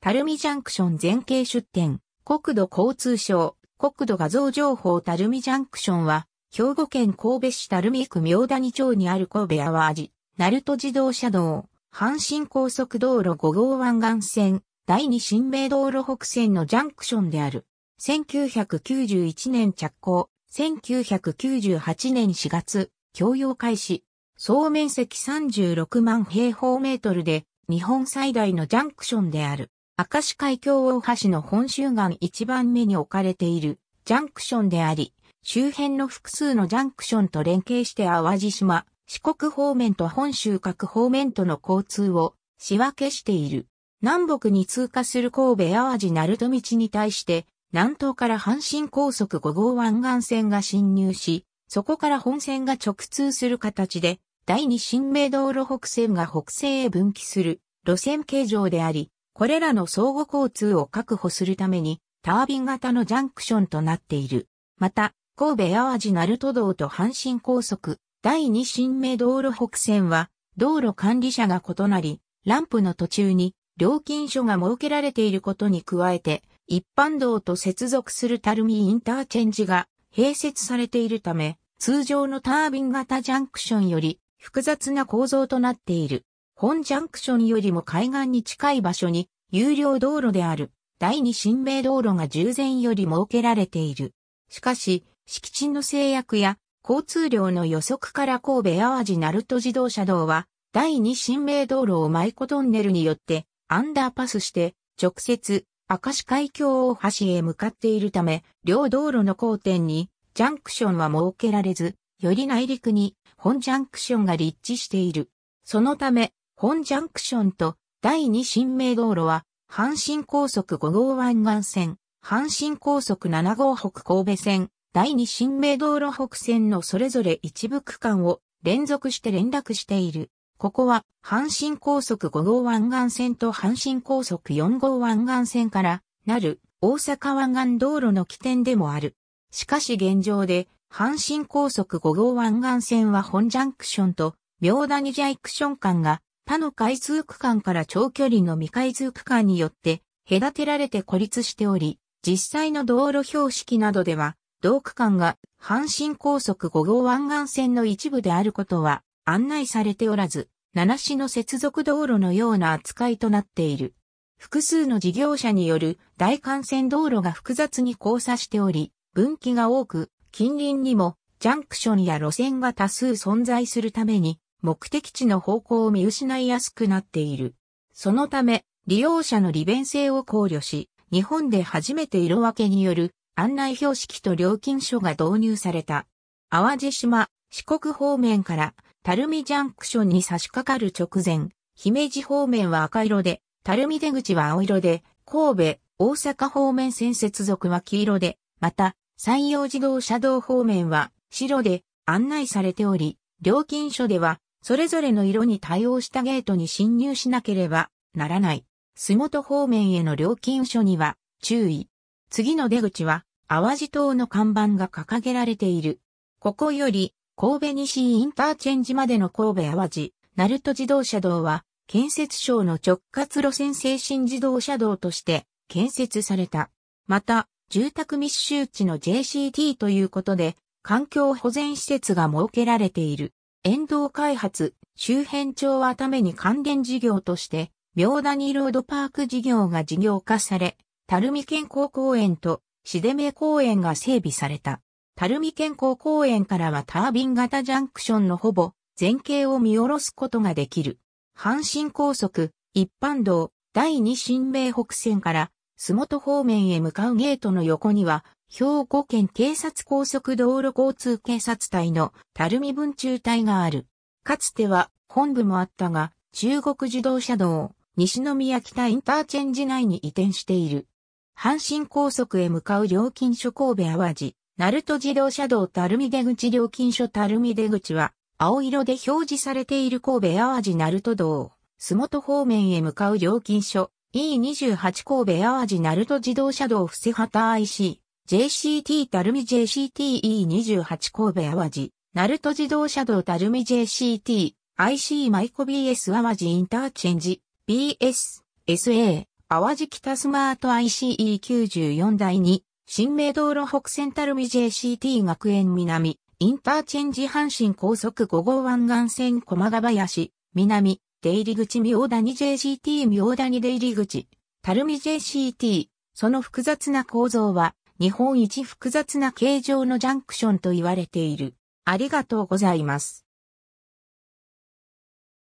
タルミジャンクション前景出店、国土交通省、国土画像情報タルミジャンクションは、兵庫県神戸市タルミ区明谷町にある神戸淡路、鳴門自動車道、阪神高速道路5号湾岸線、第二新名道路北線のジャンクションである。1991年着工、1998年4月、供用開始。総面積36万平方メートルで、日本最大のジャンクションである。明石海峡大橋の本州岸一番目に置かれているジャンクションであり、周辺の複数のジャンクションと連携して淡路島、四国方面と本州各方面との交通を仕分けしている。南北に通過する神戸淡路鳴門道に対して、南東から阪神高速5号湾岸線が侵入し、そこから本線が直通する形で、第二新名道路北線が北西へ分岐する路線形状であり、これらの相互交通を確保するために、タービン型のジャンクションとなっている。また、神戸淡路鳴門道と阪神高速、第二新名道路北線は、道路管理者が異なり、ランプの途中に料金所が設けられていることに加えて、一般道と接続する垂水インターチェンジが併設されているため、通常のタービン型ジャンクションより複雑な構造となっている。本ジャンクションよりも海岸に近い場所に有料道路である第二新明道路が従前より設けられている。しかし、敷地の制約や交通量の予測から神戸淡路鳴門自動車道は第二新明道路を舞子トンネルによってアンダーパスして直接明石海峡大橋へ向かっているため、両道路の交点にジャンクションは設けられず、より内陸に本ジャンクションが立地している。そのため、本ジャンクションと第2新名道路は、阪神高速5号湾岸線、阪神高速7号北神戸線、第2新名道路北線のそれぞれ一部区間を連続して連絡している。ここは、阪神高速5号湾岸線と阪神高速4号湾岸線からなる大阪湾岸道路の起点でもある。しかし現状で、阪神高速5号湾岸線は本ジャンクションと、明谷ジャイクション間が他の開通区間から長距離の未開通区間によって隔てられて孤立しており、実際の道路標識などでは、同区間が阪神高速5号湾岸線の一部であることは案内されておらず、七市の接続道路のような扱いとなっている。複数の事業者による大幹線道路が複雑に交差しており、分岐が多く、近隣にもジャンクションや路線が多数存在するために、目的地の方向を見失いやすくなっている。そのため、利用者の利便性を考慮し、日本で初めて色分けによる案内標識と料金書が導入された。淡路島、四国方面から、垂水ジャンクションに差し掛かる直前、姫路方面は赤色で、垂水出口は青色で、神戸、大阪方面線接続は黄色で、また、山陽自動車道方面は白で案内されており、料金書ではそれぞれの色に対応したゲートに侵入しなければならない。洲本方面への料金所には注意。次の出口は淡路島の看板が掲げられている。ここより神戸西インターチェンジまでの神戸淡路、鳴門自動車道は建設省の直轄路線精神自動車道として建設された。また、住宅密集地の JCT ということで、環境保全施設が設けられている。沿道開発、周辺町はために関連事業として、明谷ロードパーク事業が事業化され、垂水健康公園としでめ公園が整備された。垂水健康公園からはタービン型ジャンクションのほぼ全景を見下ろすことができる。阪神高速、一般道、第二新名北線から、洲本方面へ向かうゲートの横には、兵庫県警察高速道路交通警察隊の垂水分中隊がある。かつては本部もあったが、中国自動車道、西宮北インターチェンジ内に移転している。阪神高速へ向かう料金所神戸淡路、鳴門自動車道垂水出口料金所垂水出口は、青色で表示されている神戸淡路鳴門道、洲本方面へ向かう料金所、E28 神戸淡路鳴門自動車道伏旗 IC、JCT たるみ JCTE28 神戸淡路、鳴門自動車道たるみ JCT、IC マイコ BS 淡路インターチェンジ、BS、SA、淡路北スマート ICE94 台2、新名道路北線たるみ JCT 学園南、インターチェンジ阪神高速5号湾岸線駒ヶ林、南、出入り口明谷 JCT 明谷出入り口、たるみ JCT、その複雑な構造は、日本一複雑な形状のジャンクションと言われている。ありがとうございます。